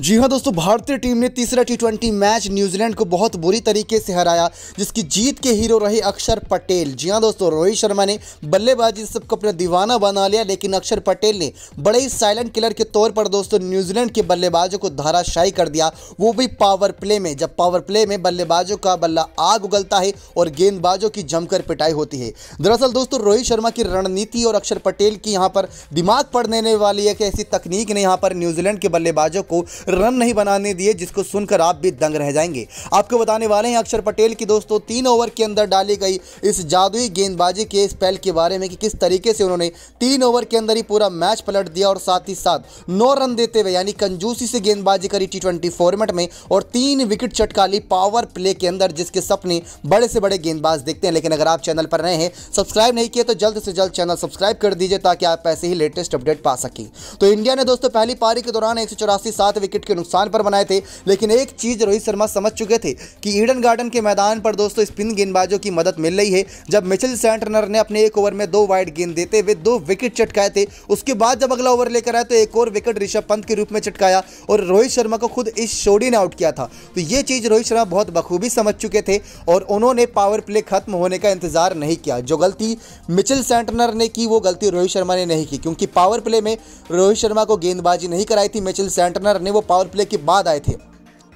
जी हाँ दोस्तों भारतीय टीम ने तीसरा टी मैच न्यूजीलैंड को बहुत बुरी तरीके से हराया जिसकी जीत के हीरो रहे अक्षर पटेल जी हाँ दोस्तों रोहित शर्मा ने बल्लेबाजी सबको अपना दीवाना बना लिया लेकिन अक्षर पटेल ने बड़े ही साइलेंट किलर के तौर पर दोस्तों न्यूजीलैंड के बल्लेबाजों को धाराशाही कर दिया वो भी पावर प्ले में जब पावर प्ले में बल्लेबाजों का बल्ला आग उगलता है और गेंदबाजों की जमकर पिटाई होती है दरअसल दोस्तों रोहित शर्मा की रणनीति और अक्षर पटेल की यहाँ पर दिमाग पड़ने वाली एक ऐसी तकनीक ने यहाँ पर न्यूजीलैंड के बल्लेबाजों को रन नहीं बनाने दिए जिसको सुनकर आप भी दंग रह जाएंगे आपको बताने वाले हैं अक्षर पटेल की दोस्तों तीन ओवर के अंदर डाली गई इस जादुई गेंदबाजी के स्पेल के बारे में कि किस तरीके से उन्होंने तीन ओवर के अंदर ही पूरा मैच पलट दिया और साथ ही साथ नौ रन देते हुए यानी कंजूसी से गेंदबाजी करी टी फॉर्मेट में और तीन विकेट चटका ली पावर प्ले के अंदर जिसके सपने बड़े से बड़े गेंदबाज देखते हैं लेकिन अगर आप चैनल पर रहे हैं सब्सक्राइब नहीं किए तो जल्द से जल्द चैनल सब्सक्राइब कर दीजिए ताकि आप ऐसे ही लेटेस्ट अपडेट पा सकें तो इंडिया ने दोस्तों पहली पारी के दौरान एक सौ विकेट के नुकसान पर बनाए थे लेकिन एक चीज़ रोहित शर्मा समझ चुके थे कि ईडन गार्डन के मैदान पर दोस्तों स्पिन गेंदबाजों की मदद मिल रही है जब मिचिल सेंटनर ने अपने एक ओवर में दो वाइड गेंद देते हुए दो विकेट चटकाए थे उसके बाद जब अगला ओवर लेकर आए तो एक और विकेट ऋषभ पंत के रूप में चटकाया और रोहित शर्मा को खुद इस शोडी ने आउट किया था तो ये चीज़ रोहित शर्मा बहुत बखूबी समझ चुके थे और उन्होंने पावर प्ले खत्म होने का इंतजार नहीं किया जो गलती मिचिल सेंटनर ने की वो गलती रोहित शर्मा ने नहीं की क्योंकि पावर प्ले में रोहित शर्मा को गेंदबाजी नहीं कराई थी मिचिल सेंटनर ने वो पावर प्ले के बाद आए थे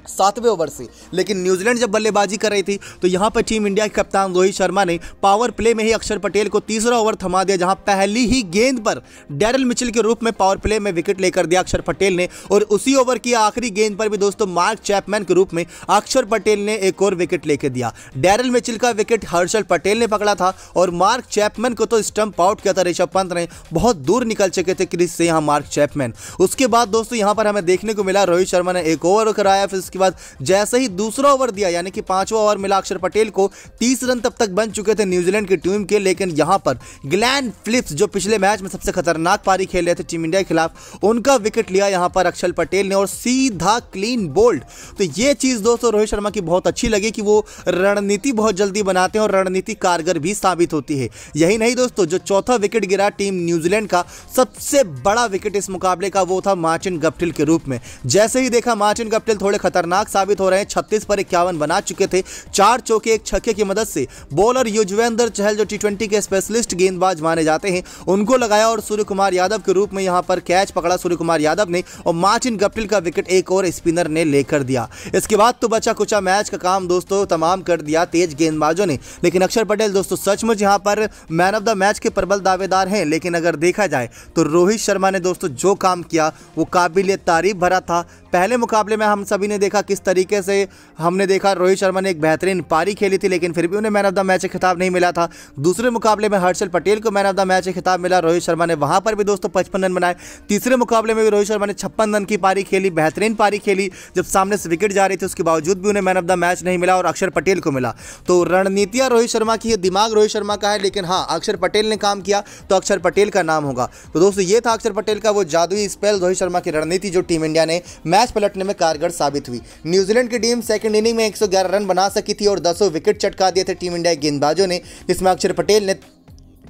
सातवें ओवर से लेकिन न्यूजीलैंड जब बल्लेबाजी कर रही थी तो यहाँ पर टीम इंडिया के कप्तान रोहित शर्मा ने पावर प्ले में ही अक्षर पटेल को तीसरा ओवर थमा दिया जहाँ पहली ही गेंद पर डैरल मिचिल के रूप में पावर प्ले में विकेट लेकर दिया अक्षर पटेल ने और उसी ओवर की आखिरी गेंद पर भी दोस्तों मार्क चैपमैन के रूप में अक्षर पटेल ने एक और विकेट लेकर दिया डैरल मिचिल का विकेट हर्षल पटेल ने पकड़ा था और मार्क चैपमैन को तो स्टंप आउट किया था ऋषभ पंत ने बहुत दूर निकल चुके थे क्रिस से यहाँ मार्क चैपमैन उसके बाद दोस्तों यहाँ पर हमें देखने को मिला रोहित शर्मा ने एक ओवर कराया फिर इसके बाद जैसे ही दूसरा ओवर दिया यानी कि पांचवा ओवर मिला अक्षर पटेल को तीस रन तब तक बन चुके थे न्यूजीलैंड की टीम के लेकिन यहां पर ग्लैन फ्लिप्स जो पिछले मैच में सबसे खतरनाक पारी खेल रहे थे टीम इंडिया के खिलाफ उनका विकेट लिया यहां पर अक्षर पटेल ने और सीधा क्लीन बोल्ड तो ये चीज़ दोस्तों रोहित शर्मा की बहुत अच्छी लगी कि वो रणनीति बहुत जल्दी बनाते हैं और रणनीति कारगर भी साबित होती है यही नहीं दोस्तों जो चौथा विकेट गिरा टीम न्यूजीलैंड का सबसे बड़ा विकेट इस मुकाबले का वो था मार्चिन गप्टिल के रूप में जैसे ही देखा मार्चिन गप्टिल थोड़े खतरनाक खतरनाक साबित हो रहे हैं छत्तीस पर इक्यावन बना चुके थे चार चौके एक छक्के की मदद से बॉलर युजवेंद्र चहल जो टी के स्पेशलिस्ट गेंदबाज माने जाते हैं उनको लगाया और सूर्य कुमार यादव के रूप में यहां पर कैच पकड़ा सूर्य कुमार यादव ने और मार्टिन गप्टिल का विकेट एक और स्पिनर ने लेकर दिया इसके बाद तो बचा कुचा मैच का काम दोस्तों तमाम कर दिया तेज गेंदबाजों ने लेकिन अक्षर पटेल दोस्तों सचमुच यहां पर मैन ऑफ द मैच के प्रबल दावेदार हैं लेकिन अगर देखा जाए तो रोहित शर्मा ने दोस्तों जो काम किया वो काबिल तारीफ भरा था पहले मुकाबले में हम सभी ने देखा देखा किस तरीके से हमने देखा रोहित शर्मा ने एक बेहतरीन पारी खेली थी लेकिन फिर भी उन्हें मैन ऑफ द मैच का खिताब नहीं मिला था दूसरे मुकाबले में हर्षल पटेल को मैन ऑफ द मैच का खिताब मिला रोहित शर्मा ने वहाँ पर भी दोस्तों पचपन रन बनाए तीसरे मुकाबले में भी रोहित शर्मा ने छप्पन रन की पारी खेली बेहतरीन पारी खेली जब सामने से विकेट जा रही थी उसके बावजूद भी उन्हें मैन ऑफ द मैच नहीं मिला और अक्षर पटेल को मिला तो रणनीतियाँ रोहित शर्मा की है दिमाग रोहित शर्मा का है लेकिन हाँ अक्षर पटेल ने काम किया तो अक्षर पटेल का नाम होगा तो दोस्तों ये था अक्षर पटेल का वो जादुई स्पेल रोहित शर्मा की रणनीति जो टीम इंडिया ने मैच पलटने में कारगर साबित हुई न्यूजीलैंड की टीम सेकंड इनिंग में 111 रन बना सकी थी और दसों विकेट चटका दिए थे टीम इंडिया के गेंदबाजों ने जिसमें अक्षर पटेल ने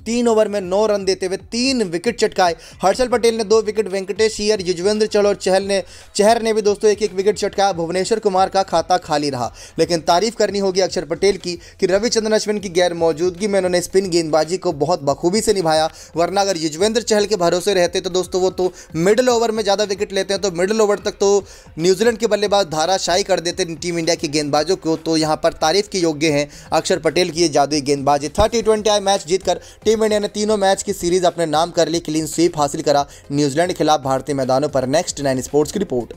तीन ओवर में नौ रन देते हुए तीन विकेट चटकाए हर्षल पटेल ने दो विकेट वेंकटेश ईयर युजवेंद्र चहल और चहल ने चहर ने भी दोस्तों एक एक विकेट चटकाया भुवनेश्वर कुमार का खाता खाली रहा लेकिन तारीफ करनी होगी अक्षर पटेल की कि रविचंद्रन अश्विन की गैर मौजूदगी में उन्होंने स्पिन गेंदबाजी को बहुत बखूबी से निभाया वरना अगर युजवेंद्र चहल के भरोसे रहते तो दोस्तों वो तो मिडिल ओवर में ज़्यादा विकेट लेते हैं तो मिडिल ओवर तक तो न्यूजीलैंड के बल्लेबाज धाराशाही कर देते टीम इंडिया के गेंदबाजों को तो यहाँ पर तारीफ के योग्य हैं अक्षर पटेल की ये जादुई गेंदबाजी था टी ट्वेंटी मैच जीतकर टीम टीम इंडिया ने तीनों मैच की सीरीज अपने नाम कर ली क्लीन स्वीप हासिल करा न्यूजीलैंड के खिलाफ भारतीय मैदानों पर नेक्स्ट नाइन स्पोर्ट्स की रिपोर्ट